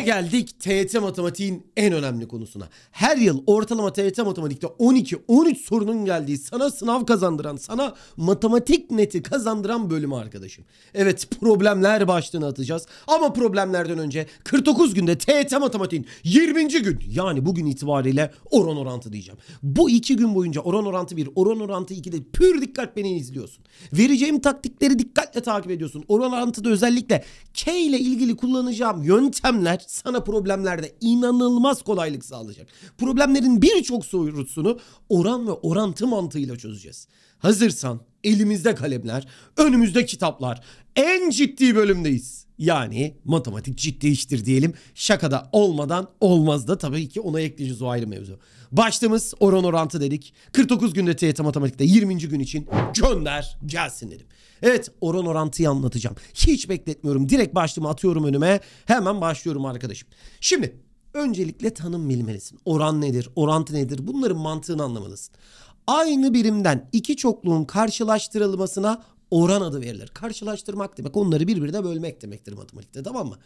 geldik TYT matematiğin en önemli konusuna. Her yıl ortalama TYT matematikte 12-13 sorunun geldiği sana sınav kazandıran, sana matematik neti kazandıran bölümü arkadaşım. Evet problemler başlığını atacağız. Ama problemlerden önce 49 günde TYT matematiğin 20. gün yani bugün itibariyle oran orantı diyeceğim. Bu iki gün boyunca oran orantı 1, oran orantı 2'de pür dikkat beni izliyorsun. Vereceğim taktikleri dikkatle takip ediyorsun. Oran orantıda özellikle K ile ilgili kullanacağım yöntemler sana problemlerde inanılmaz kolaylık sağlayacak. Problemlerin birçok sorusunu oran ve orantı mantığıyla çözeceğiz. Hazırsan elimizde kalemler, önümüzde kitaplar. En ciddi bölümdeyiz. Yani matematik ciddi iştir diyelim. Şakada olmadan olmaz da tabii ki ona ekleyeceğiz o ayrı mevzu. Başlığımız oran orantı dedik. 49 günde TYT matematikte 20. gün için gönder gelsin dedim. Evet oran orantıyı anlatacağım. Hiç bekletmiyorum. Direkt başlığımı atıyorum önüme. Hemen başlıyorum arkadaşım. Şimdi öncelikle tanım bilmelisin. Oran nedir? Orantı nedir? Bunların mantığını anlamalısın. Aynı birimden iki çokluğun karşılaştırılmasına oran adı verilir. Karşılaştırmak demek onları birbirine bölmek demektir matematikte tamam mı?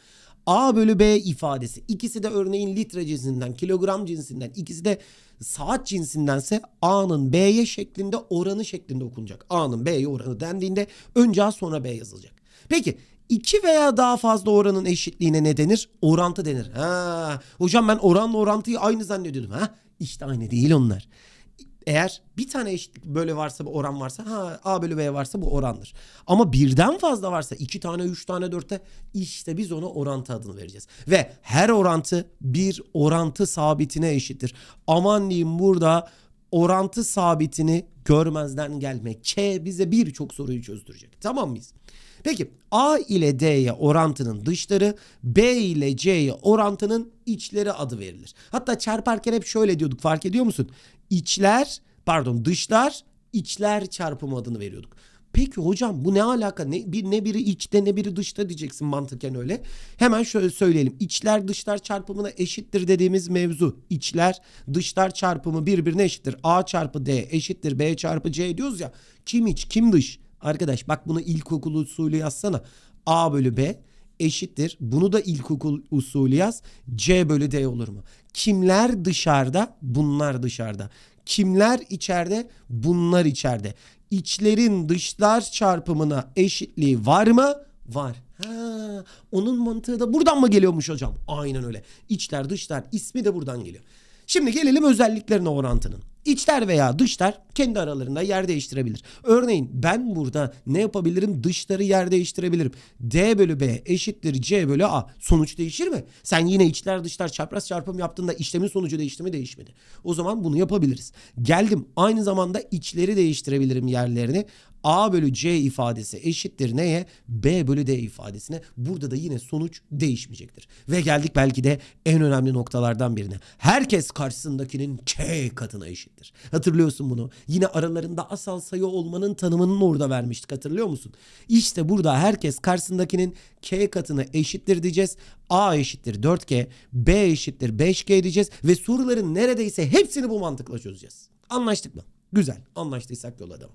A bölü B ifadesi ikisi de örneğin litre cinsinden kilogram cinsinden ikisi de saat cinsindense A'nın B'ye şeklinde oranı şeklinde okunacak. A'nın B'ye oranı dendiğinde önce A sonra B yazılacak. Peki iki veya daha fazla oranın eşitliğine ne denir? Orantı denir. Ha, hocam ben oranla orantıyı aynı zannediyordum. Ha, İşte aynı değil onlar eğer bir tane eşitlik böyle varsa bu oran varsa ha A bölü B varsa bu orandır. Ama birden fazla varsa iki tane üç tane dörtte işte biz ona orantı adını vereceğiz. Ve her orantı bir orantı sabitine eşittir. Aman diyeyim burada orantı sabitini görmezden gelmek. Ç bize birçok soruyu çözdürecek. Tamam mıyız? Peki A ile D'ye orantının dışları, B ile C'ye orantının içleri adı verilir. Hatta çarparken hep şöyle diyorduk fark ediyor musun? içler pardon dışlar içler çarpım adını veriyorduk. Peki hocam bu ne alaka? Ne, bir, ne biri içte ne biri dışta diyeceksin mantıken öyle. Hemen şöyle söyleyelim. içler dışlar çarpımına eşittir dediğimiz mevzu. İçler dışlar çarpımı birbirine eşittir. A çarpı D eşittir B çarpı C diyoruz ya. Kim iç kim dış? Arkadaş bak bunu ilkokul usulü yazsana. A bölü B eşittir. Bunu da ilkokul usulü yaz. C bölü D olur mu? Kimler dışarıda? Bunlar dışarıda. Kimler içeride? Bunlar içeride. İçlerin dışlar çarpımına eşitliği var mı? Var. Ha, onun mantığı da buradan mı geliyormuş hocam? Aynen öyle. İçler dışlar ismi de buradan geliyor. Şimdi gelelim özelliklerine orantının. İçler veya dışlar kendi aralarında yer değiştirebilir. Örneğin ben burada ne yapabilirim? Dışları yer değiştirebilirim. D bölü B eşittir C bölü A. Sonuç değişir mi? Sen yine içler dışlar çapraz çarpım yaptığında işlemin sonucu değişti mi değişmedi. O zaman bunu yapabiliriz. Geldim aynı zamanda içleri değiştirebilirim yerlerini. A bölü C ifadesi eşittir neye? B bölü D ifadesine. Burada da yine sonuç değişmeyecektir. Ve geldik belki de en önemli noktalardan birine. Herkes karşısındakinin C katına eşittir. Hatırlıyorsun bunu. Yine aralarında asal sayı olmanın tanımını orada vermiştik hatırlıyor musun? İşte burada herkes karşısındakinin K katına eşittir diyeceğiz. A eşittir 4 k B eşittir 5 k diyeceğiz ve soruların neredeyse hepsini bu mantıkla çözeceğiz. Anlaştık mı? Güzel. Anlaştıysak yola devam.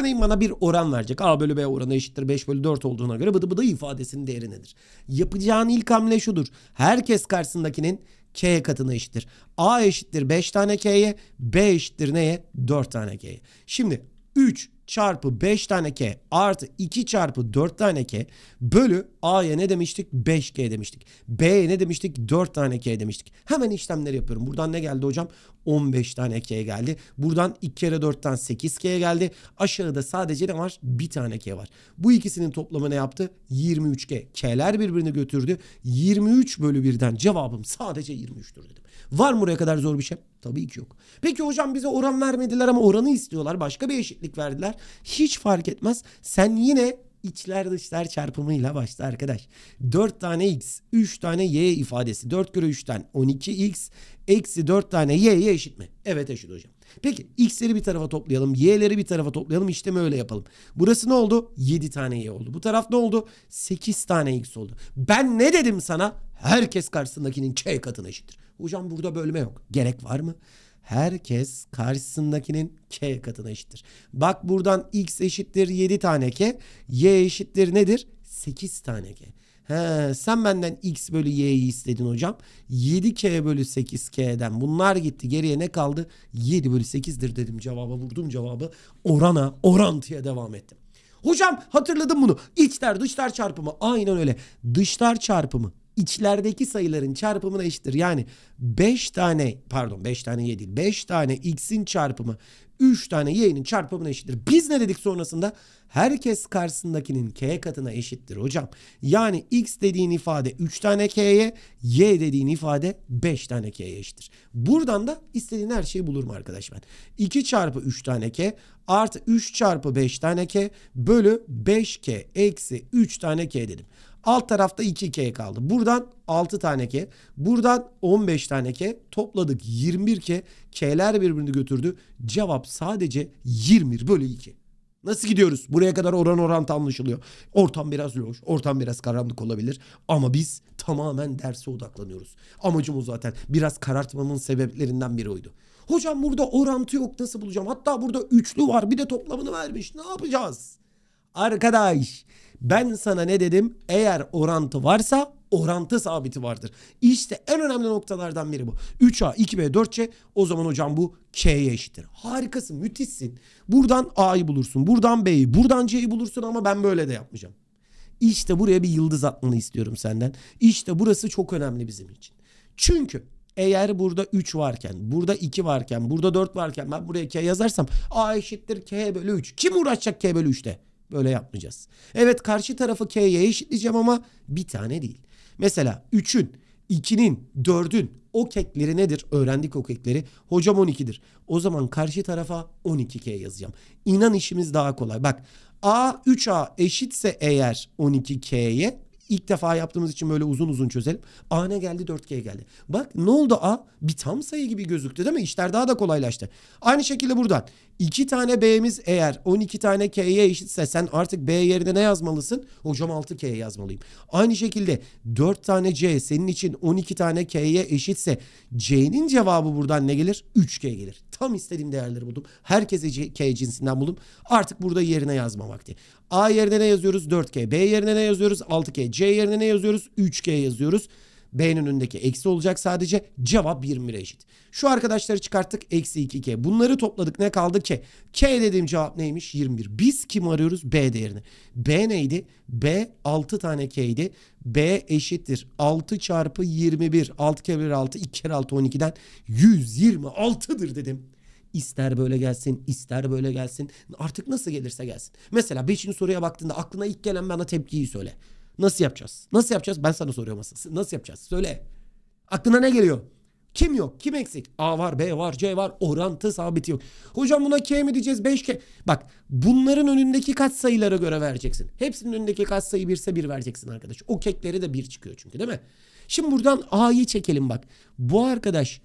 Örneğin bana bir oran verecek. A bölü B oranı eşittir 5 bölü 4 olduğuna göre bıdı bıdı ifadesinin değeri nedir? Yapacağın ilk hamle şudur. Herkes karşısındakinin K katına eşittir. A eşittir 5 tane K'ye, B eşittir neye? 4 tane K'ye. Şimdi 3 çarpı 5 tane K artı 2 çarpı 4 tane K bölü A'ya ne demiştik? 5 k demiştik. B'ye ne demiştik? 4 tane K demiştik. Hemen işlemleri yapıyorum. Buradan ne geldi hocam? 15 tane K geldi. Buradan 2 kere 4'ten 8K geldi. Aşağıda sadece ne var? 1 tane K var. Bu ikisinin toplamı ne yaptı? 23K. K'ler birbirini götürdü. 23 bölü 1'den cevabım sadece 23'tür dedim. Var mı buraya kadar zor bir şey? Tabii ki yok. Peki hocam bize oran vermediler ama oranı istiyorlar. Başka bir eşitlik verdiler. Hiç fark etmez. Sen yine içler dışlar çarpımıyla başlar arkadaş. 4 tane x, 3 tane y ifadesi. 4 kere 3'ten 12x, eksi 4 tane y'ye eşit mi? Evet eşit hocam. Peki x'leri bir tarafa toplayalım, y'leri bir tarafa toplayalım. işlemi öyle yapalım. Burası ne oldu? 7 tane y oldu. Bu taraf ne oldu? 8 tane x oldu. Ben ne dedim sana? Herkes karşısındakinin ç katına eşittir. Hocam burada bölme yok. Gerek var mı? herkes karşısındakinin k katına eşittir. Bak buradan x eşittir 7 tane k, y eşittir nedir? 8 tane k. He, sen benden x bölü y'yi istedin hocam. 7k bölü 8k'den bunlar gitti. Geriye ne kaldı? 7 bölü 8'dir dedim cevaba vurdum cevabı. Orana orantıya devam ettim. Hocam hatırladım bunu. İçler dışlar çarpımı. Aynen öyle. Dışlar çarpımı içlerdeki sayıların çarpımına eşittir. Yani 5 tane pardon 5 tane y değil 5 tane x'in çarpımı 3 tane y'nin çarpımına eşittir. Biz ne dedik sonrasında? Herkes karşısındakinin k katına eşittir hocam. Yani x dediğin ifade 3 tane k'ye, y dediğin ifade 5 tane k'ye eşittir. Buradan da istediğin her şeyi bulurum arkadaş ben. 2 çarpı 3 tane k artı 3 çarpı 5 tane k bölü 5k eksi 3 tane k dedim. Alt tarafta 2 2'ye kaldı. Buradan 6 tane K. Buradan 15 tane K. Topladık 21 K. K'ler birbirini götürdü. Cevap sadece 21 bölü 2. Nasıl gidiyoruz? Buraya kadar oran orantı anlaşılıyor. Ortam biraz loş, ortam biraz karanlık olabilir. Ama biz tamamen derse odaklanıyoruz. Amacım o zaten. Biraz karartmamın sebeplerinden biri oydu. Hocam burada orantı yok nasıl bulacağım? Hatta burada üçlü var bir de toplamını vermiş. Ne yapacağız? Arkadaş ben sana ne dedim? Eğer orantı varsa orantı sabiti vardır. İşte en önemli noktalardan biri bu. 3A, 2B, 4C o zaman hocam bu K'ye eşittir. Harikasın, müthişsin. Buradan A'yı bulursun, buradan B'yi, buradan C'yi bulursun ama ben böyle de yapmayacağım. İşte buraya bir yıldız atmanı istiyorum senden. İşte burası çok önemli bizim için. Çünkü eğer burada 3 varken, burada 2 varken, burada 4 varken ben buraya K yazarsam A eşittir K bölü 3. Kim uğraşacak K bölü 3'te? Böyle yapmayacağız. Evet karşı tarafı K'ye eşitleyeceğim ama bir tane değil. Mesela 3'ün, 2'nin, 4'ün o kekleri nedir? Öğrendik o kekleri. Hocam 12'dir. O zaman karşı tarafa 12K yazacağım. İnan işimiz daha kolay. Bak A 3A eşitse eğer 12K'ye ilk defa yaptığımız için böyle uzun uzun çözelim. A ne geldi 4G geldi. Bak ne oldu A? Bir tam sayı gibi gözüktü değil mi? İşler daha da kolaylaştı. Aynı şekilde buradan. 2 tane B'miz eğer 12 tane K'ye eşitse sen artık B yerine ne yazmalısın? Hocam 6 k'ye yazmalıyım. Aynı şekilde 4 tane C senin için 12 tane K'ye eşitse C'nin cevabı buradan ne gelir? 3K gelir. Tam istediğim değerleri buldum. Herkese C, K cinsinden buldum. Artık burada yerine yazma vakti. A yerine ne yazıyoruz? 4K. B yerine ne yazıyoruz? 6K. C yerine ne yazıyoruz? 3K yazıyoruz. B'nin önündeki eksi olacak sadece. Cevap 21'e eşit. Şu arkadaşları çıkarttık. Eksi 2K. Bunları topladık. Ne kaldı? K. K dediğim cevap neymiş? 21. Biz kim arıyoruz? B değerini. B neydi? B 6 tane K'ydi. B eşittir. 6 çarpı 21. 6 kere 1 6. 2 kere 6 12'den 126'dır dedim. İster böyle gelsin, ister böyle gelsin. Artık nasıl gelirse gelsin. Mesela 5. soruya baktığında aklına ilk gelen bana tepkiyi söyle. Nasıl yapacağız? Nasıl yapacağız? Ben sana soruyorum aslında. Nasıl yapacağız? Söyle. Aklına ne geliyor? Kim yok? Kim eksik? A var, B var, C var. Orantı sabiti yok. Hocam buna K mi diyeceğiz? 5K. Bak bunların önündeki kat sayılara göre vereceksin. Hepsinin önündeki kat sayı 1 ise 1 vereceksin arkadaş. O kekleri de 1 çıkıyor çünkü değil mi? Şimdi buradan A'yı çekelim bak. Bu arkadaş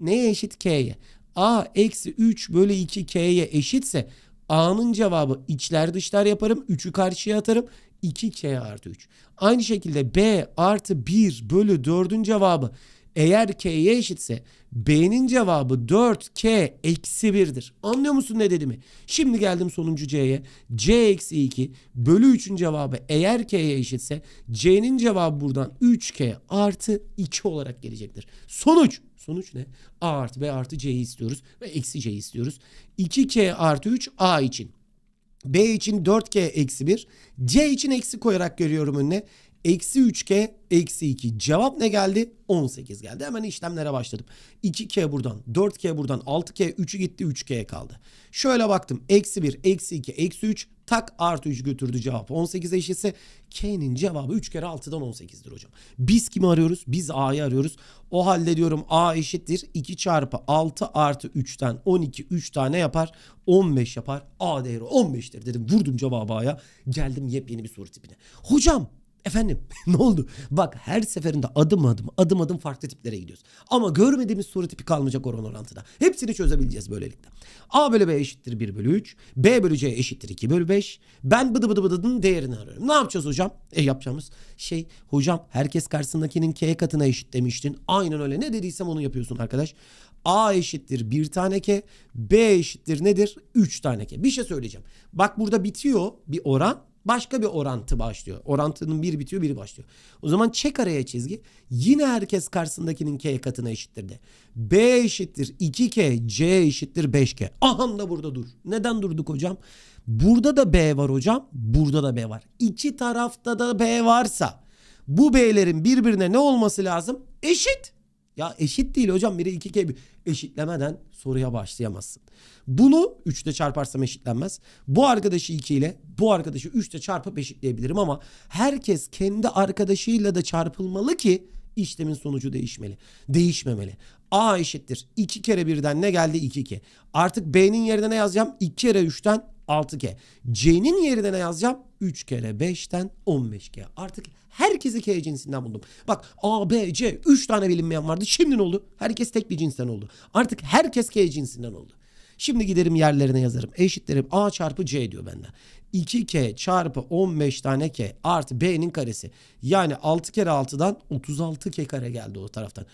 neye eşit? K'ye. A eksi 3 bölü 2 K'ye eşitse A'nın cevabı içler dışlar yaparım. 3'ü karşıya atarım. 2k artı 3. Aynı şekilde b artı 1 bölü 4'ün cevabı eğer k'ye eşitse b'nin cevabı 4k eksi 1'dir. Anlıyor musun ne dediğimi? Şimdi geldim sonuncu c'ye. c eksi 2 bölü 3'ün cevabı eğer k'ye eşitse c'nin cevabı buradan 3k artı 2 olarak gelecektir. Sonuç. Sonuç ne? a artı b artı c'yi istiyoruz ve eksi c'yi istiyoruz. 2k artı 3 a için. B için 4 k eksi 1. C için eksi koyarak görüyorum önüne. Eksi 3K eksi 2. Cevap ne geldi? 18 geldi. Hemen işlemlere başladım. 2K buradan, 4K buradan, 6K, 3'ü gitti 3K kaldı. Şöyle baktım. Eksi 1, eksi 2, eksi 3 tak artı 3 götürdü cevap. 18 eşitse K'nin cevabı 3 kere 6'dan 18'dir hocam. Biz kimi arıyoruz? Biz A'yı arıyoruz. O halde diyorum A eşittir 2 çarpı 6 artı 3'ten 12 3 tane yapar. 15 yapar. A değeri 15'tir dedim. Vurdum cevabı A'ya. Geldim yepyeni bir soru tipine. Hocam Efendim ne oldu? Bak her seferinde adım adım adım adım farklı tiplere gidiyoruz. Ama görmediğimiz soru tipi kalmayacak oran orantıda. Hepsini çözebileceğiz böylelikle. A bölü B eşittir 1 bölü 3. B bölü C eşittir 2 bölü 5. Ben bıdı bıdı bıdının değerini arıyorum. Ne yapacağız hocam? E yapacağımız şey hocam herkes karşısındakinin K katına eşit demiştin. Aynen öyle ne dediysem onu yapıyorsun arkadaş. A eşittir 1 tane K. B eşittir nedir? 3 tane K. Bir şey söyleyeceğim. Bak burada bitiyor bir oran başka bir orantı başlıyor. Orantının bir bitiyor biri başlıyor. O zaman çek araya çizgi. Yine herkes karşısındakinin k katına eşittir de. B eşittir 2k, c eşittir 5k. Aham da burada dur. Neden durduk hocam? Burada da b var hocam. Burada da b var. İki tarafta da b varsa bu b'lerin birbirine ne olması lazım? Eşit. Ya eşit değil hocam biri iki k bir. Eşitlemeden soruya başlayamazsın. Bunu 3'te çarparsam eşitlenmez. Bu arkadaşı 2 ile bu arkadaşı 3'te çarpıp eşitleyebilirim ama herkes kendi arkadaşıyla da çarpılmalı ki işlemin sonucu değişmeli. Değişmemeli. A eşittir. 2 kere birden ne geldi? 2 2. Artık B'nin yerine ne yazacağım? 2 kere 3'ten 6K. C'nin yerine ne yazacağım? 3 kere 5'ten 15K. Artık herkesi K cinsinden buldum. Bak A, B, C 3 tane bilinmeyen vardı. Şimdi ne oldu? Herkes tek bir cinsten oldu. Artık herkes K cinsinden oldu. Şimdi giderim yerlerine yazarım. Eşitlerim A çarpı C diyor benden. 2K çarpı 15 tane K artı B'nin karesi. Yani 6 kere 6'dan 36K kare geldi o taraftan.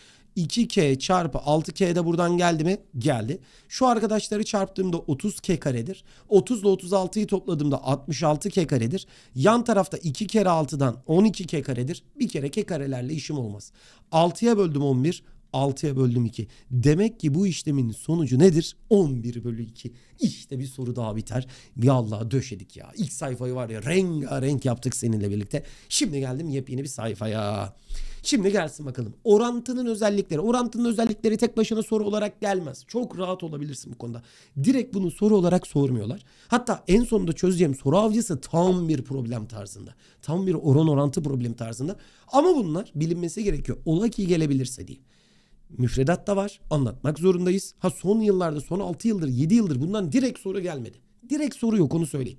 2k çarpı 6k de buradan geldi mi? Geldi. Şu arkadaşları çarptığımda 30k karedir. 30 ile 36'yı topladığımda 66k karedir. Yan tarafta 2 kere 6'dan 12k karedir. Bir kere k karelerle işim olmaz. 6'ya böldüm 11. 6'ya böldüm 2. Demek ki bu işlemin sonucu nedir? 11 bölü 2. İşte bir soru daha biter. Ya Allah'a döşedik ya. İlk sayfayı var ya rengarenk yaptık seninle birlikte. Şimdi geldim yepyeni bir sayfaya. Şimdi gelsin bakalım. Orantının özellikleri. Orantının özellikleri tek başına soru olarak gelmez. Çok rahat olabilirsin bu konuda. Direkt bunu soru olarak sormuyorlar. Hatta en sonunda çözeceğim soru avcısı tam bir problem tarzında. Tam bir oran orantı problemi tarzında. Ama bunlar bilinmesi gerekiyor. Ola ki gelebilirse diye müfredat da var. Anlatmak zorundayız. Ha son yıllarda son 6 yıldır 7 yıldır bundan direkt soru gelmedi. Direkt soru yok onu söyleyeyim.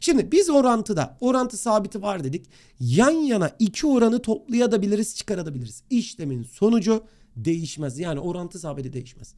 Şimdi biz orantıda orantı sabiti var dedik. Yan yana iki oranı toplayabiliriz çıkarabiliriz. İşlemin sonucu değişmez. Yani orantı sabiti değişmez.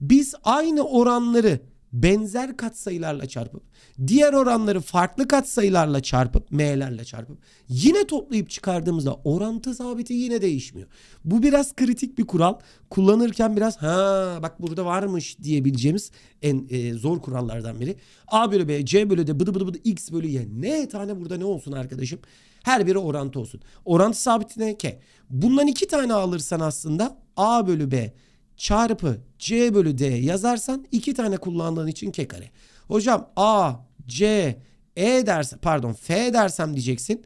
Biz aynı oranları benzer katsayılarla çarpıp diğer oranları farklı katsayılarla çarpıp m'lerle çarpıp yine toplayıp çıkardığımızda orantı sabiti yine değişmiyor. Bu biraz kritik bir kural. Kullanırken biraz ha bak burada varmış diyebileceğimiz en e, zor kurallardan biri. A bölü B, C bölü D, bıdı bıdı bıdı X bölü Y. Ne tane burada ne olsun arkadaşım? Her biri orantı olsun. Orantı sabitine K. Bundan iki tane alırsan aslında A bölü B çarpı C bölü D yazarsan iki tane kullandığın için K kare. Hocam A, C, E derse pardon F dersem diyeceksin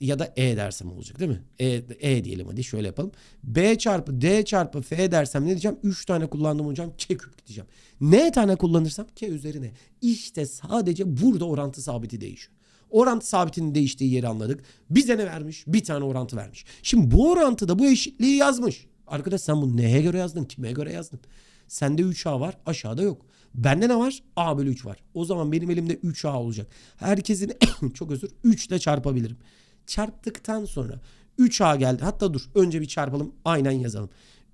ya da E dersem olacak değil mi? E, e diyelim hadi şöyle yapalım. B çarpı D çarpı F dersem ne diyeceğim? Üç tane kullandım hocam K küp diyeceğim. N tane kullanırsam K üzerine. İşte sadece burada orantı sabiti değişiyor. Orantı sabitinin değiştiği yeri anladık. Bize ne vermiş? Bir tane orantı vermiş. Şimdi bu orantıda bu eşitliği yazmış. Arkadaş sen bunu neye göre yazdın? Kime göre yazdın? Sende 3A var aşağıda yok. Bende ne var? A bölü 3 var. O zaman benim elimde 3A olacak. Herkesin çok özür 3 ile çarpabilirim. Çarptıktan sonra 3A geldi. Hatta dur önce bir çarpalım aynen yazalım.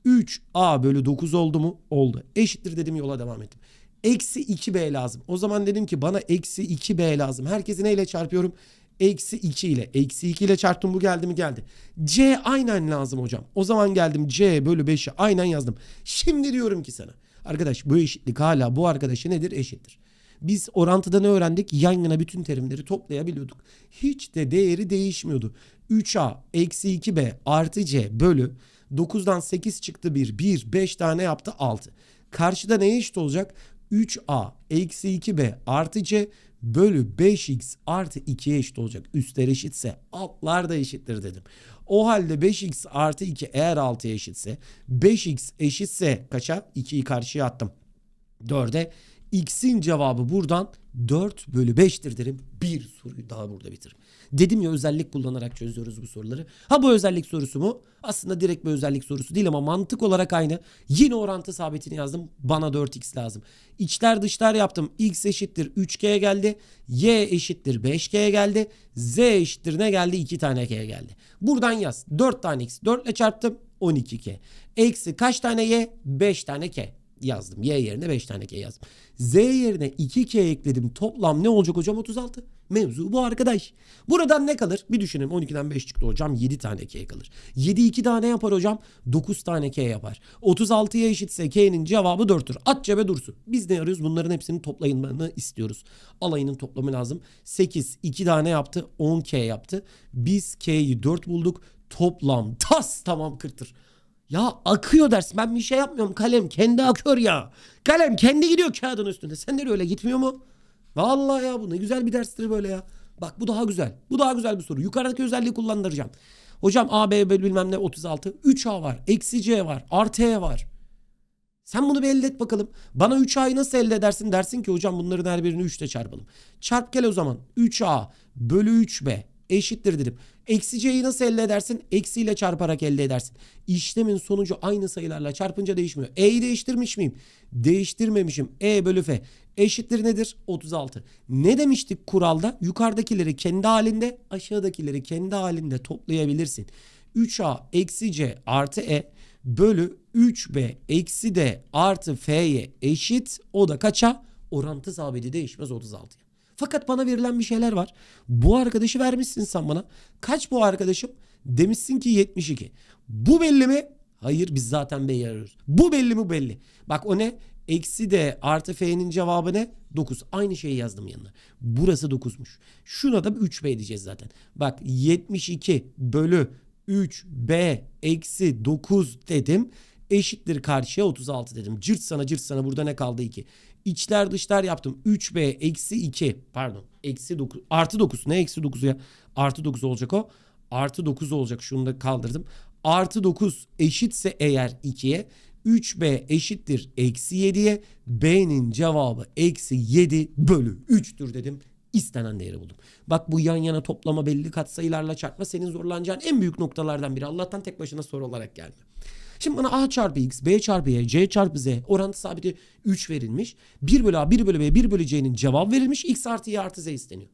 3A bölü 9 oldu mu? Oldu. Eşittir dedim yola devam ettim. Eksi 2B lazım. O zaman dedim ki bana eksi 2B lazım. Herkesi neyle çarpıyorum? Eksi 2 ile. Eksi 2 ile çarptım bu geldi mi geldi. C aynen lazım hocam. O zaman geldim C bölü 5'i aynen yazdım. Şimdi diyorum ki sana. Arkadaş bu eşitlik hala bu arkadaşı nedir? Eşittir. Biz orantıda ne öğrendik? Yan yana bütün terimleri toplayabiliyorduk. Hiç de değeri değişmiyordu. 3A eksi 2B artı C bölü 9'dan 8 çıktı 1. 1 5 tane yaptı 6. Karşıda neye eşit olacak? 3A eksi 2B artı C bölü 5x artı 2'ye eşit olacak. Üstler eşitse altlar da eşittir dedim. O halde 5x artı 2 eğer 6'ya eşitse 5x eşitse kaça? 2'yi karşıya attım. 4'e x'in cevabı buradan 4 bölü 5'tir derim. Bir soruyu daha burada bitir. Dedim ya özellik kullanarak çözüyoruz bu soruları. Ha bu özellik sorusu mu? Aslında direkt bir özellik sorusu değil ama mantık olarak aynı. Yine orantı sabitini yazdım. Bana 4x lazım. İçler dışlar yaptım. x eşittir 3k'ye geldi. y eşittir 5k'ye geldi. z eşittir ne geldi? 2 tane k'ye geldi. Buradan yaz. 4 tane x. 4 ile çarptım. 12k. Eksi kaç tane y? 5 tane k yazdım. Y yerine 5 tane K yazdım. Z yerine 2K ekledim. Toplam ne olacak hocam? 36. Mevzu bu arkadaş. Buradan ne kalır? Bir düşünelim 12'den 5 çıktı hocam 7 tane K kalır. 7 2 tane yapar hocam 9 tane K yapar. 36'ya eşitse K'nin cevabı 4'tür. At cebe dursun. Biz ne arıyoruz? Bunların hepsinin toplayılmasını istiyoruz. Alayının toplamı lazım. 8 2 tane yaptı 10 K yaptı. Biz K'yi 4 bulduk. Toplam tas tamam 40'tır. Ya akıyor dersin. Ben bir şey yapmıyorum. Kalem kendi akıyor ya. Kalem kendi gidiyor kağıdın üstünde. Sen de öyle gitmiyor mu? Vallahi ya bu ne güzel bir derstir böyle ya. Bak bu daha güzel. Bu daha güzel bir soru. Yukarıdaki özelliği kullandıracağım. Hocam A, B bölü bilmem ne 36. 3A var. Eksi C var. Artı E var. Sen bunu bir elde et bakalım. Bana 3A'yı nasıl elde edersin? Dersin ki hocam bunların her birini 3 çarpalım. Çarp gel o zaman. 3A bölü 3B eşittir dedim. Eksi c'yi nasıl elde edersin? Eksi ile çarparak elde edersin. İşlemin sonucu aynı sayılarla çarpınca değişmiyor. E'yi değiştirmiş miyim? Değiştirmemişim. E bölü f eşittir nedir? 36. Ne demiştik kuralda? Yukarıdakileri kendi halinde aşağıdakileri kendi halinde toplayabilirsin. 3a eksi c artı e bölü 3b eksi d artı f'ye eşit. O da kaça? Orantı sabiti değişmez 36'ya. Fakat bana verilen bir şeyler var. Bu arkadaşı vermişsin sen bana. Kaç bu arkadaşım? Demişsin ki 72. Bu belli mi? Hayır biz zaten B'yi arıyoruz. Bu belli mi belli. Bak o ne? Eksi de artı F'nin cevabı ne? 9. Aynı şeyi yazdım yanına. Burası 9'muş. Şuna da 3B diyeceğiz zaten. Bak 72 bölü 3B eksi 9 dedim. Eşittir karşıya 36 dedim. Cırt sana cırt sana burada ne kaldı 2. İçler dışlar yaptım. 3B eksi 2 pardon. Eksi 9 artı 9 ne eksi 9 ya? Artı 9 olacak o. Artı 9 olacak şunu da kaldırdım. Artı 9 eşitse eğer 2'ye 3B eşittir eksi 7'ye. B'nin cevabı eksi 7 bölü 3'tür dedim. İstenen değeri buldum. Bak bu yan yana toplama belli katsayılarla çarpma senin zorlanacağın en büyük noktalardan biri. Allah'tan tek başına soru olarak gelme. Şimdi bana a çarpı x, b çarpı y, c çarpı z orantı sabiti 3 verilmiş. 1 bölü a, 1 bölü b, 1 bölü c'nin cevabı verilmiş. x artı y artı z isteniyor.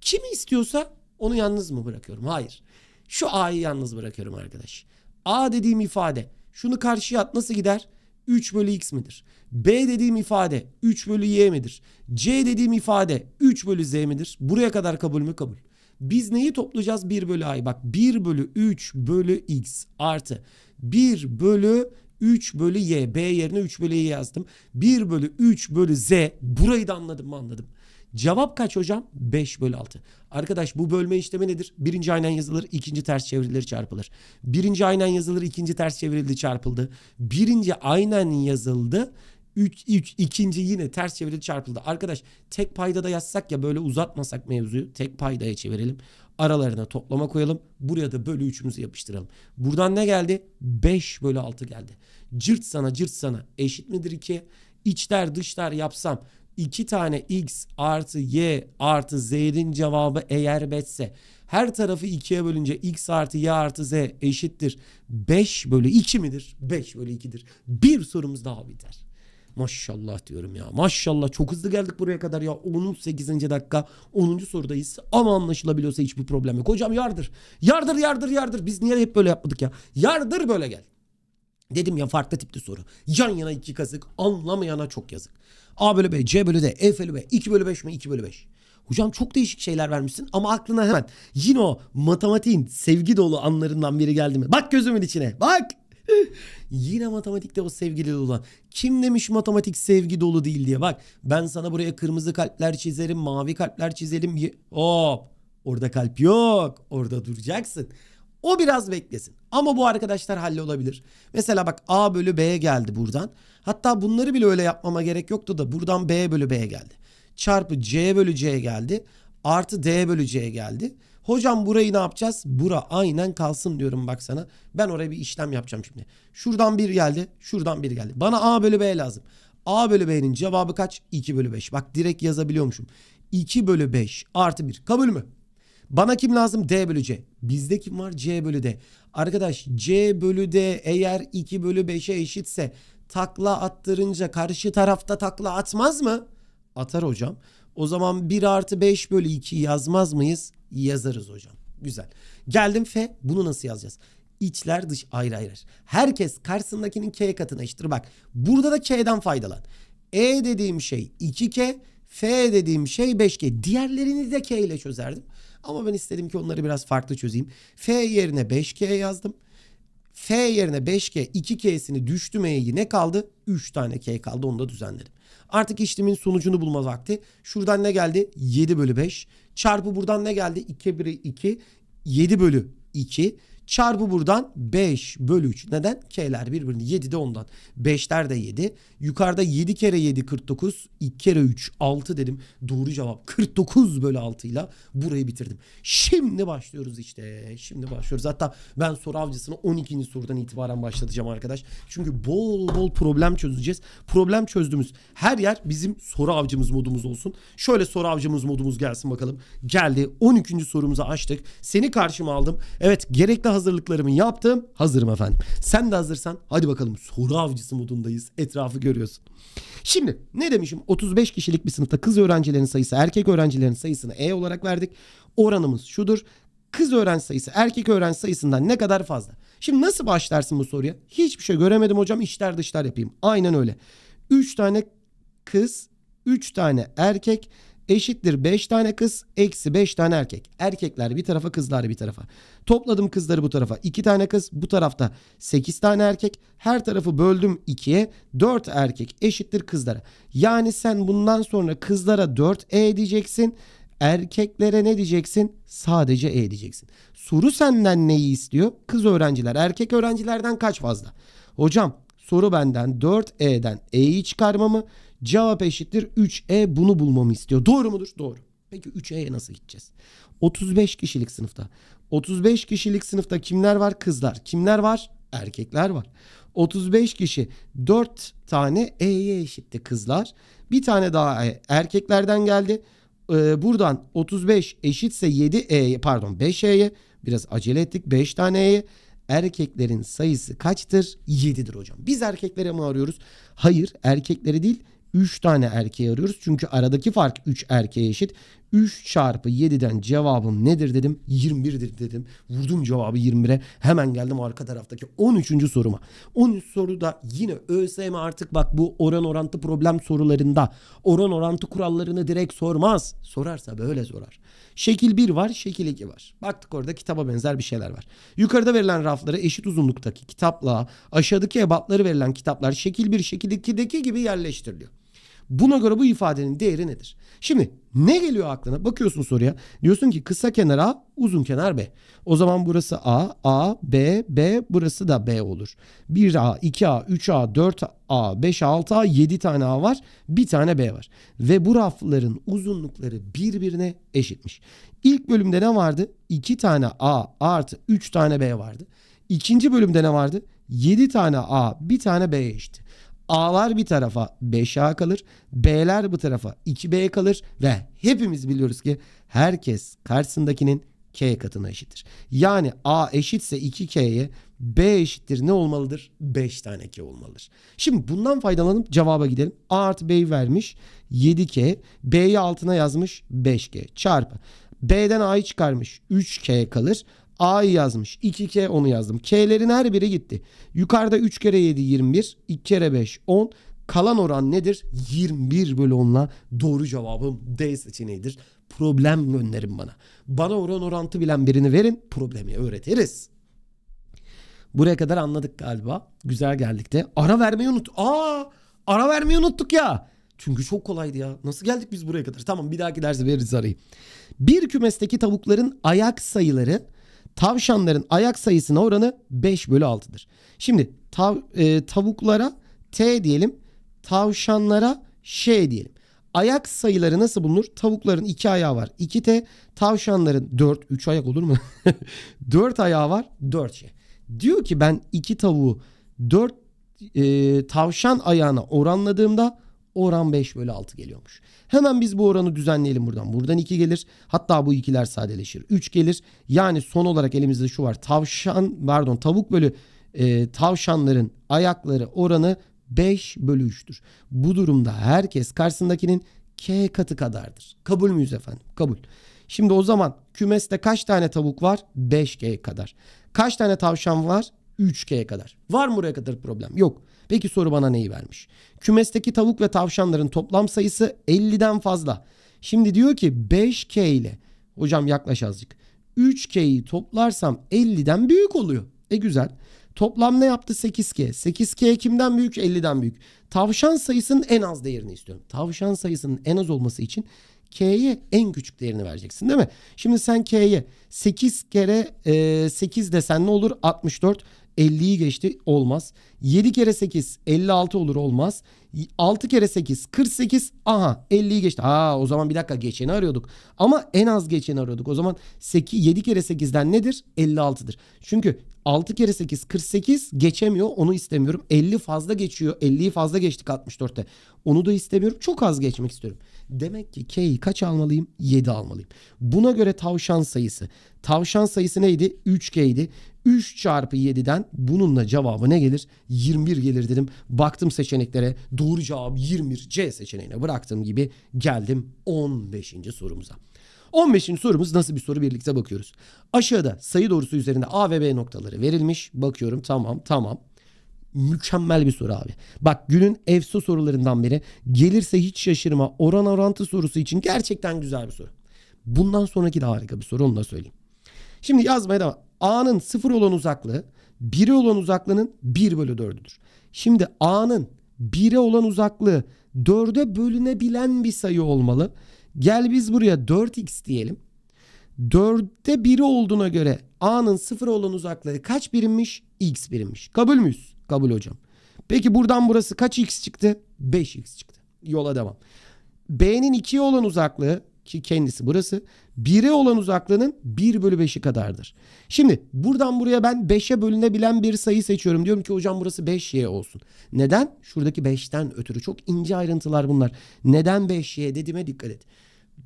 Kimi istiyorsa onu yalnız mı bırakıyorum? Hayır. Şu a'yı yalnız bırakıyorum arkadaş. a dediğim ifade şunu karşıya at nasıl gider? 3 bölü x midir? B dediğim ifade 3 bölü y midir? C dediğim ifade 3 bölü z midir? Buraya kadar kabul mü? Kabul. Biz neyi toplayacağız? 1 bölü ay Bak 1 bölü 3 bölü x artı 1 bölü 3 bölü y. B yerine 3 bölü y yazdım. 1 bölü 3 bölü z. Burayı da anladım mı anladım. Cevap kaç hocam? 5 bölü 6. Arkadaş bu bölme işlemi nedir? Birinci aynen yazılır, ikinci ters çevrilir çarpılır. Birinci aynen yazılır, ikinci ters çevrildi çarpıldı. Birinci aynen yazıldı. 3, 3 ikinci yine ters çevirili çarpıldı. Arkadaş tek payda da yazsak ya böyle uzatmasak mevzuyu tek paydaya çevirelim. Aralarına toplama koyalım. Buraya da bölü 3'ümüzü yapıştıralım. Buradan ne geldi? 5 bölü 6 geldi. Cırt sana cırt sana eşit midir 2? İçler dışlar yapsam 2 tane x artı y artı z'nin cevabı eğer betse her tarafı 2'ye bölünce x artı y artı z eşittir 5 bölü 2 midir? 5 bölü 2'dir. Bir sorumuz daha biter. Maşallah diyorum ya. Maşallah çok hızlı geldik buraya kadar ya. 18. dakika 10. sorudayız. Ama anlaşılabiliyorsa hiçbir problem yok. Hocam yardır. Yardır yardır yardır. Biz niye hep böyle yapmadık ya? Yardır böyle gel. Dedim ya farklı tipte soru. Yan yana iki kazık anlamayana çok yazık. A bölü B, C bölü D, E bölü B, 2 bölü 5 mi 2 bölü 5. Hocam çok değişik şeyler vermişsin ama aklına hemen yine o matematiğin sevgi dolu anlarından biri geldi mi? Bak gözümün içine bak. Yine matematikte o sevgili olan. Kim demiş matematik sevgi dolu değil diye. Bak ben sana buraya kırmızı kalpler çizerim, mavi kalpler çizelim. Hop. Orada kalp yok. Orada duracaksın. O biraz beklesin. Ama bu arkadaşlar hallolabilir. Mesela bak A bölü B geldi buradan. Hatta bunları bile öyle yapmama gerek yoktu da buradan B bölü B geldi. Çarpı C bölü C geldi. Artı D bölü C geldi. Hocam burayı ne yapacağız? Bura aynen kalsın diyorum baksana. Ben oraya bir işlem yapacağım şimdi. Şuradan bir geldi. Şuradan bir geldi. Bana A bölü B lazım. A bölü B'nin cevabı kaç? 2 bölü 5. Bak direkt yazabiliyormuşum. 2 bölü 5 artı 1. Kabul mü? Bana kim lazım? D bölü C. Bizde kim var? C bölü D. Arkadaş C bölü D eğer 2 bölü 5'e eşitse takla attırınca karşı tarafta takla atmaz mı? Atar hocam. O zaman 1 artı 5 bölü 2 yazmaz mıyız? Yazarız hocam. Güzel. Geldim F. Bunu nasıl yazacağız? İçler dış ayrı ayrı. Herkes karşısındakinin K katına eşittir. Bak burada da K'den faydalan. E dediğim şey 2K. F dediğim şey 5K. Diğerlerini de K ile çözerdim. Ama ben istedim ki onları biraz farklı çözeyim. F yerine 5K yazdım. F yerine 5K 2K'sini düştü E'yi ne kaldı? 3 tane K kaldı onu da düzenledim. Artık işlemin sonucunu bulma vakti. Şuradan ne geldi? 7 bölü 5. Çarpı buradan ne geldi? 2 bölü 2. 7 bölü 2. Çarpı buradan 5 bölü 3. Neden? K'ler birbirini 7 de ondan. 5'ler de 7. Yukarıda 7 kere 7 49. 2 kere 3 6 dedim. Doğru cevap 49 bölü 6 ile burayı bitirdim. Şimdi başlıyoruz işte. Şimdi başlıyoruz. Hatta ben soru avcısını 12. sorudan itibaren başlatacağım arkadaş. Çünkü bol bol problem çözeceğiz. Problem çözdüğümüz her yer bizim soru avcımız modumuz olsun. Şöyle soru avcımız modumuz gelsin bakalım. Geldi. 12. sorumuzu açtık. Seni karşıma aldım. Evet gerekli hazırlıklarımı yaptım. Hazırım efendim. Sen de hazırsan hadi bakalım soru avcısı modundayız. Etrafı görüyorsun. Şimdi ne demişim? 35 kişilik bir sınıfta kız öğrencilerin sayısı erkek öğrencilerin sayısını E olarak verdik. Oranımız şudur. Kız öğrenci sayısı erkek öğrenci sayısından ne kadar fazla? Şimdi nasıl başlarsın bu soruya? Hiçbir şey göremedim hocam İşler dışlar yapayım. Aynen öyle. 3 tane kız, 3 tane erkek eşittir 5 tane kız eksi 5 tane erkek. Erkekler bir tarafa kızlar bir tarafa. Topladım kızları bu tarafa 2 tane kız bu tarafta 8 tane erkek. Her tarafı böldüm 2'ye 4 erkek eşittir kızlara. Yani sen bundan sonra kızlara 4 e diyeceksin. Erkeklere ne diyeceksin? Sadece E diyeceksin. Soru senden neyi istiyor? Kız öğrenciler, erkek öğrencilerden kaç fazla? Hocam soru benden 4E'den E'yi çıkarmamı, Cevap eşittir 3E bunu bulmamı istiyor. Doğru mudur? Doğru. Peki 3E'ye nasıl gideceğiz? 35 kişilik sınıfta. 35 kişilik sınıfta kimler var? Kızlar. Kimler var? Erkekler var. 35 kişi 4 tane E'ye eşitti kızlar. Bir tane daha e, erkeklerden geldi. Ee, buradan 35 eşitse 7 e pardon 5 E'ye biraz acele ettik 5 tane E'ye erkeklerin sayısı kaçtır? 7'dir hocam. Biz erkeklere mi arıyoruz? Hayır erkekleri değil 3 tane erkeği arıyoruz. Çünkü aradaki fark 3 erkeğe eşit. 3 çarpı 7'den cevabım nedir dedim. 21'dir dedim. Vurdum cevabı 21'e. Hemen geldim arka taraftaki 13. soruma. 13 soruda yine ÖSYM artık bak bu oran orantı problem sorularında oran orantı kurallarını direkt sormaz. Sorarsa böyle sorar. Şekil 1 var, şekil 2 var. Baktık orada kitaba benzer bir şeyler var. Yukarıda verilen rafları eşit uzunluktaki kitapla aşağıdaki ebatları verilen kitaplar şekil 1, şekil 2'deki gibi yerleştiriliyor. Buna göre bu ifadenin değeri nedir? Şimdi ne geliyor aklına? Bakıyorsun soruya. Diyorsun ki kısa kenar A, uzun kenar B. O zaman burası A, A, B, B, burası da B olur. 1A, 2A, 3A, 4A, 5A, 6A, 7 tane A var. Bir tane B var. Ve bu rafların uzunlukları birbirine eşitmiş. İlk bölümde ne vardı? 2 tane A artı 3 tane B vardı. İkinci bölümde ne vardı? 7 tane A, bir tane b eşitti. A'lar bir tarafa 5A kalır. B'ler bu tarafa 2B kalır. Ve hepimiz biliyoruz ki herkes karşısındakinin K katına eşittir. Yani A eşitse 2K'ye B eşittir ne olmalıdır? 5 tane K olmalıdır. Şimdi bundan faydalanıp cevaba gidelim. A artı B'yi vermiş 7K. B'yi altına yazmış 5K çarpı. B'den A'yı çıkarmış 3K kalır. A'yı yazmış. 2K onu yazdım. K'lerin her biri gitti. Yukarıda 3 kere 7 21. 2 kere 5 10. Kalan oran nedir? 21 bölü 10'la doğru cevabım D seçeneğidir. Problem gönderin bana. Bana oran orantı bilen birini verin. Problemi öğretiriz. Buraya kadar anladık galiba. Güzel geldik de. Ara vermeyi unut. Aa! Ara vermeyi unuttuk ya. Çünkü çok kolaydı ya. Nasıl geldik biz buraya kadar? Tamam bir dahaki dersi veririz arayı. Bir kümesteki tavukların ayak sayıları Tavşanların ayak sayısına oranı 5 bölü 6'dır. Şimdi tav, e, tavuklara T diyelim. Tavşanlara Ş diyelim. Ayak sayıları nasıl bulunur? Tavukların 2 ayağı var. 2T. Tavşanların 4. 3 ayak olur mu? 4 ayağı var. 4 şey. Diyor ki ben 2 tavuğu 4 e, tavşan ayağına oranladığımda oran 5 bölü 6 geliyormuş. Hemen biz bu oranı düzenleyelim buradan. Buradan 2 gelir. Hatta bu ikiler sadeleşir. 3 gelir. Yani son olarak elimizde şu var. Tavşan pardon tavuk bölü e, tavşanların ayakları oranı 5 bölü 3'tür. Bu durumda herkes karşısındakinin k katı kadardır. Kabul müyüz efendim? Kabul. Şimdi o zaman kümeste kaç tane tavuk var? 5k kadar. Kaç tane tavşan var? 3k kadar. Var mı buraya kadar problem? Yok. Peki soru bana neyi vermiş? Kümesteki tavuk ve tavşanların toplam sayısı 50'den fazla. Şimdi diyor ki 5K ile hocam yaklaş azıcık. 3K'yi toplarsam 50'den büyük oluyor. E güzel. Toplam ne yaptı? 8K. 8K kimden büyük? 50'den büyük. Tavşan sayısının en az değerini istiyorum. Tavşan sayısının en az olması için K'ye en küçük değerini vereceksin değil mi? Şimdi sen K'ye 8 kere e, 8 desen ne olur? 64. 50'yi geçti olmaz. 7 kere 8 56 olur olmaz. 6 kere 8 48 aha 50'yi geçti. Ha o zaman bir dakika geçeni arıyorduk. Ama en az geçeni arıyorduk. O zaman 8, 7 kere 8'den nedir? 56'dır. Çünkü 6 kere 8 48 geçemiyor onu istemiyorum. 50 fazla geçiyor. 50'yi fazla geçtik 64'te. Onu da istemiyorum. Çok az geçmek istiyorum. Demek ki K'yi kaç almalıyım? 7 almalıyım. Buna göre tavşan sayısı. Tavşan sayısı neydi? 3K idi. 3 çarpı 7'den bununla cevabı ne gelir? 21 gelir dedim. Baktım seçeneklere doğru cevap 21 C seçeneğine bıraktığım gibi geldim 15. sorumuza. 15. sorumuz nasıl bir soru birlikte bakıyoruz. Aşağıda sayı doğrusu üzerinde A ve B noktaları verilmiş. Bakıyorum tamam tamam mükemmel bir soru abi. Bak günün EFSO sorularından biri. Gelirse hiç şaşırma. Oran orantı sorusu için gerçekten güzel bir soru. Bundan sonraki de harika bir soru onu da söyleyeyim. Şimdi yazmaya devam. A'nın sıfır olan uzaklığı 1'e olan uzaklığının 1 bölü 4'üdür. Şimdi A'nın biri olan uzaklığı 4'e bölünebilen bir sayı olmalı. Gel biz buraya 4x diyelim. 4'te biri olduğuna göre A'nın sıfır olan uzaklığı kaç birimmiş? X birimmiş. Kabul müyüz? Kabul hocam. Peki buradan burası kaç x çıktı? 5x çıktı. Yola devam. B'nin 2'ye olan uzaklığı ki kendisi burası 1'e olan uzaklığının 1 bölü 5'i kadardır. Şimdi buradan buraya ben 5'e bölünebilen bir sayı seçiyorum. Diyorum ki hocam burası 5y olsun. Neden? Şuradaki 5'ten ötürü çok ince ayrıntılar bunlar. Neden 5y dediğime dikkat et.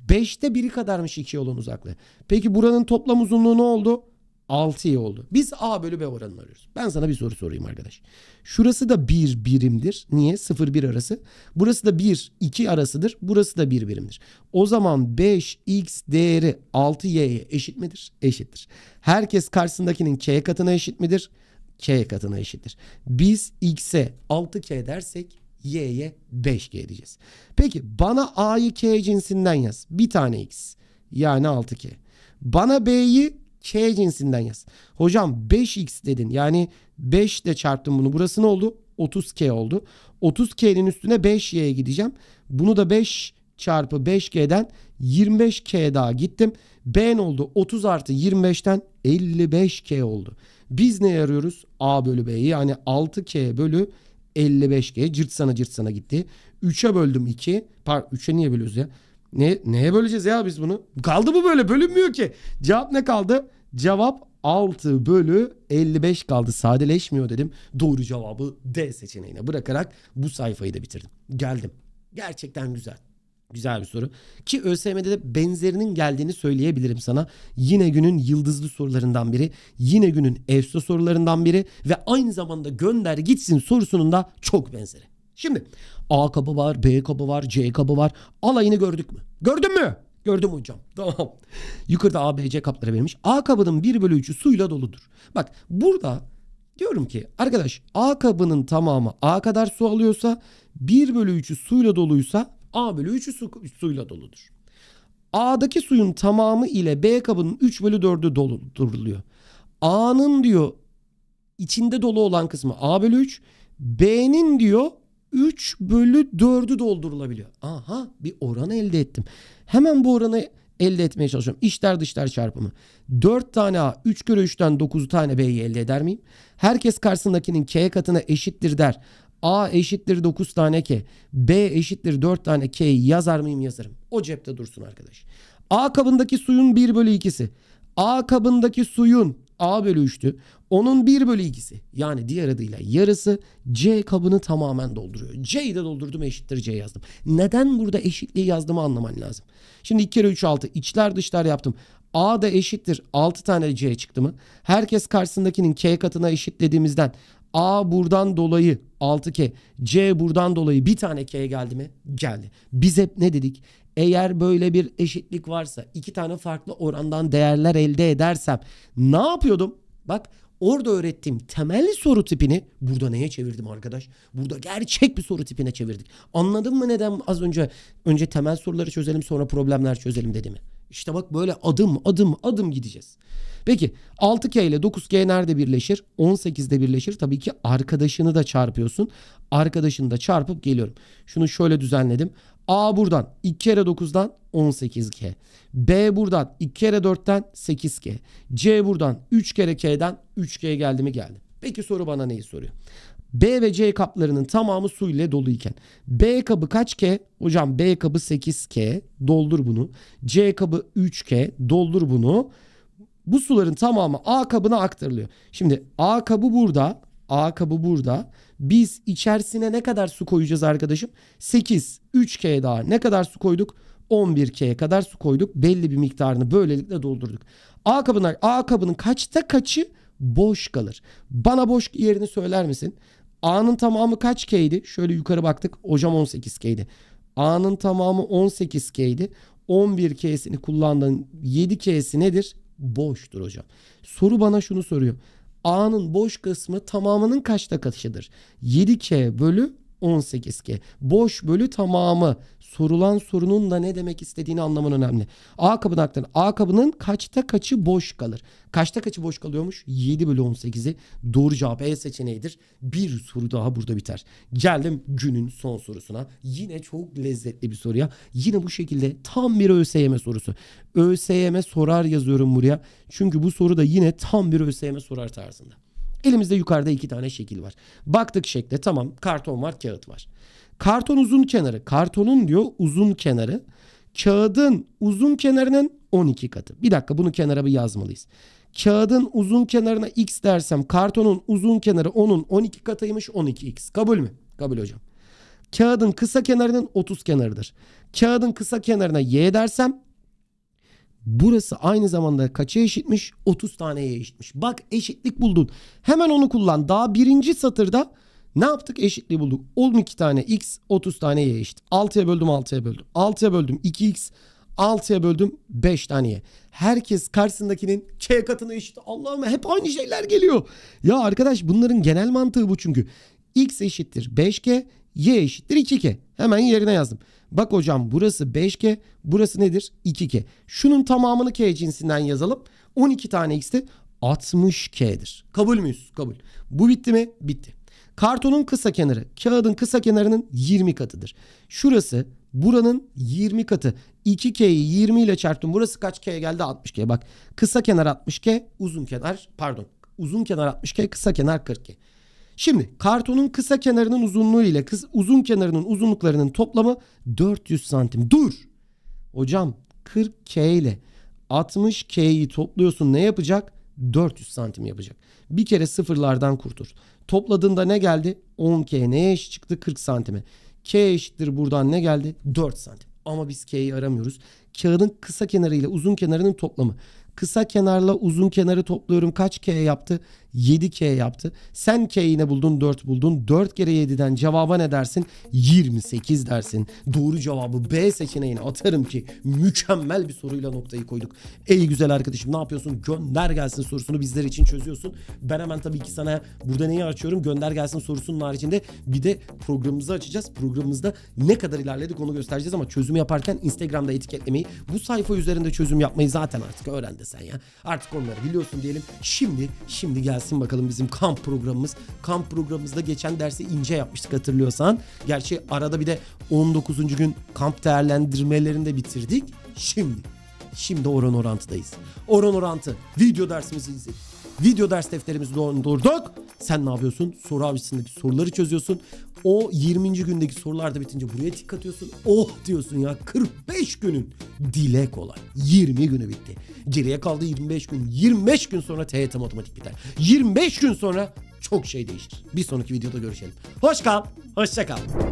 5'te 1'i kadarmış 2 olan uzaklığı. Peki buranın toplam uzunluğu ne oldu? 6 6'ya oldu. Biz A bölü B oranını arıyoruz. Ben sana bir soru sorayım arkadaş. Şurası da 1 birimdir. Niye? 0-1 arası. Burası da 1-2 arasıdır. Burası da 1 birimdir. O zaman 5x değeri 6y'ye eşit midir? Eşittir. Herkes karşısındakinin k katına eşit midir? k katına eşittir. Biz x'e 6k dersek y'ye 5k diyeceğiz. Peki bana a'yı k cinsinden yaz. Bir tane x yani 6k. Bana b'yi K cinsinden yaz. Hocam 5x dedin. Yani 5 de çarptım bunu. Burası ne oldu? 30K oldu. 30K'nin üstüne 5Y'ye gideceğim. Bunu da 5 çarpı 5G'den 25K daha gittim. B ne oldu? 30 artı 25'ten 55K oldu. Biz ne arıyoruz? A bölü B'yi yani 6K bölü 55G cırt sana cırt sana gitti. 3'e böldüm 2. Par 3'e niye bölüyoruz ya? Ne, neye böleceğiz ya biz bunu? Kaldı mı böyle? Bölünmüyor ki. Cevap ne kaldı? Cevap 6 bölü 55 kaldı. Sadeleşmiyor dedim. Doğru cevabı D seçeneğine bırakarak bu sayfayı da bitirdim. Geldim. Gerçekten güzel. Güzel bir soru. Ki ÖSYM'de de benzerinin geldiğini söyleyebilirim sana. Yine günün yıldızlı sorularından biri. Yine günün efsa sorularından biri. Ve aynı zamanda gönder gitsin sorusunun da çok benzeri. Şimdi A kabı var, B kabı var, C kabı var. Alayını gördük mü? Gördün mü? Gördüm hocam. Tamam. Yukarıda A, B, C kapları verilmiş. A kabının 1 bölü 3'ü suyla doludur. Bak burada diyorum ki arkadaş A kabının tamamı A kadar su alıyorsa 1 bölü 3'ü suyla doluysa A bölü 3'ü su, suyla doludur. A'daki suyun tamamı ile B kabının 3 bölü 4'ü dolduruluyor. A'nın diyor içinde dolu olan kısmı A bölü 3. B'nin diyor 3 bölü 4'ü doldurulabiliyor. Aha bir oran elde ettim. Hemen bu oranı elde etmeye çalışıyorum. İşler dışlar çarpımı. 4 tane A 3 kere 3'ten 9 tane B'yi elde eder miyim? Herkes karşısındakinin K katına eşittir der. A eşittir 9 tane K. B eşittir 4 tane K'yi yazar mıyım yazarım. O cepte dursun arkadaş. A kabındaki suyun 1 bölü 2'si. A kabındaki suyun A bölü 3'tü. Onun 1 bölü 2'si yani diğer adıyla yarısı C kabını tamamen dolduruyor. C'yi de doldurdum eşittir C yazdım. Neden burada eşitliği yazdığımı anlaman lazım. Şimdi 2 kere 3 6 içler dışlar yaptım. A da eşittir 6 tane C çıktı mı? Herkes karşısındakinin K katına eşit dediğimizden A buradan dolayı 6K, C buradan dolayı bir tane K geldi mi? Geldi. Biz hep ne dedik? eğer böyle bir eşitlik varsa iki tane farklı orandan değerler elde edersem ne yapıyordum? Bak orada öğrettiğim temel soru tipini burada neye çevirdim arkadaş? Burada gerçek bir soru tipine çevirdik. Anladın mı neden az önce önce temel soruları çözelim sonra problemler çözelim dedi mi? İşte bak böyle adım adım adım gideceğiz. Peki 6K ile 9K nerede birleşir? 18'de birleşir. Tabii ki arkadaşını da çarpıyorsun. Arkadaşını da çarpıp geliyorum. Şunu şöyle düzenledim. A buradan 2 kere 9'dan 18K. B buradan 2 kere 4'ten 8K. C buradan 3 kere K'den 3K geldi mi geldi. Peki soru bana neyi soruyor? B ve C kaplarının tamamı su ile doluyken B kabı kaç K? Hocam B kabı 8K doldur bunu. C kabı 3K doldur bunu. Bu suların tamamı A kabına aktarılıyor. Şimdi A kabı burada A kabı burada. Biz içerisine ne kadar su koyacağız arkadaşım? 8. 3K daha. Ne kadar su koyduk? 11K'ye kadar su koyduk. Belli bir miktarını böylelikle doldurduk. A kabına A kabının kaçta kaçı boş kalır? Bana boş yerini söyler misin? A'nın tamamı kaç K'ydi? Şöyle yukarı baktık. Hocam 18 K'ydi. A'nın tamamı 18 K'ydi. 11 K'sini kullandığın 7 K'si nedir? Boştur hocam. Soru bana şunu soruyor. A'nın boş kısmı tamamının kaçta katıdır? 7K bölü 18K. Boş bölü tamamı sorulan sorunun da ne demek istediğini anlaman önemli. A kabını aktarın. A kabının kaçta kaçı boş kalır? Kaçta kaçı boş kalıyormuş? 7 bölü 18'i doğru cevap E seçeneğidir. Bir soru daha burada biter. Geldim günün son sorusuna. Yine çok lezzetli bir soruya. Yine bu şekilde tam bir ÖSYM sorusu. ÖSYM sorar yazıyorum buraya. Çünkü bu soru da yine tam bir ÖSYM sorar tarzında. Elimizde yukarıda iki tane şekil var. Baktık şekle tamam karton var kağıt var. Karton uzun kenarı. Kartonun diyor uzun kenarı. Kağıdın uzun kenarının 12 katı. Bir dakika bunu kenara bir yazmalıyız. Kağıdın uzun kenarına x dersem kartonun uzun kenarı onun 12 katıymış 12x. Kabul mü? Kabul hocam. Kağıdın kısa kenarının 30 kenarıdır. Kağıdın kısa kenarına y dersem burası aynı zamanda kaça eşitmiş? 30 taneye eşitmiş. Bak eşitlik buldun. Hemen onu kullan. Daha birinci satırda ne yaptık? Eşitliği bulduk. 12 tane x 30 tane y eşit. 6'ya böldüm 6'ya böldüm. 6'ya böldüm 2x 6'ya böldüm 5 tane y. Herkes karşısındakinin ç katını eşit. Allah'ım hep aynı şeyler geliyor. Ya arkadaş bunların genel mantığı bu çünkü. x eşittir 5k, y eşittir 2k. Hemen yerine yazdım. Bak hocam burası 5k, burası nedir? 2k. Şunun tamamını k cinsinden yazalım. 12 tane x'ti. 60K'dir. Kabul müyüz? Kabul. Bu bitti mi? Bitti. Kartonun kısa kenarı kağıdın kısa kenarının 20 katıdır. Şurası buranın 20 katı. 2K'yi 20 ile çarptım. Burası kaç K'ye geldi? 60K. Bak kısa kenar 60K uzun kenar pardon uzun kenar 60K kısa kenar 40K. Şimdi kartonun kısa kenarının uzunluğu ile kısa, uzun kenarının uzunluklarının toplamı 400 santim. Dur. Hocam 40K ile 60K'yi topluyorsun ne yapacak? 400 santim yapacak. Bir kere sıfırlardan kurtur. Topladığında ne geldi? 10K neye eş çıktı? 40 santime. K eşittir buradan ne geldi? 4 santim. Ama biz K'yi aramıyoruz. Kağıdın kısa kenarı ile uzun kenarının toplamı. Kısa kenarla uzun kenarı topluyorum. Kaç K yaptı? 7K yaptı. Sen k'ine buldun? 4 buldun. 4 kere 7'den cevaba ne dersin? 28 dersin. Doğru cevabı B seçeneğine atarım ki mükemmel bir soruyla noktayı koyduk. Ey güzel arkadaşım ne yapıyorsun? Gönder gelsin sorusunu bizler için çözüyorsun. Ben hemen tabii ki sana burada neyi açıyorum? Gönder gelsin sorusunun haricinde bir de programımızı açacağız. Programımızda ne kadar ilerledik onu göstereceğiz ama çözümü yaparken Instagram'da etiketlemeyi bu sayfa üzerinde çözüm yapmayı zaten artık öğrendin sen ya. Artık onları biliyorsun diyelim. Şimdi şimdi gel gelsin bakalım bizim kamp programımız. Kamp programımızda geçen dersi ince yapmıştık hatırlıyorsan. Gerçi arada bir de 19. gün kamp değerlendirmelerini de bitirdik. Şimdi, şimdi oran orantıdayız. Oran orantı video dersimizi izledik. Video ders defterimizi doldurduk. Sen ne yapıyorsun? Soru avcısındaki soruları çözüyorsun. O 20. gündeki sorular da bitince buraya tik atıyorsun. Oh diyorsun ya 45 günün dile kolay. 20 günü bitti. Geriye kaldı 25 gün. 25 gün sonra TYT matematik biter. 25 gün sonra çok şey değişir. Bir sonraki videoda görüşelim. Hoş kal, hoşça kal.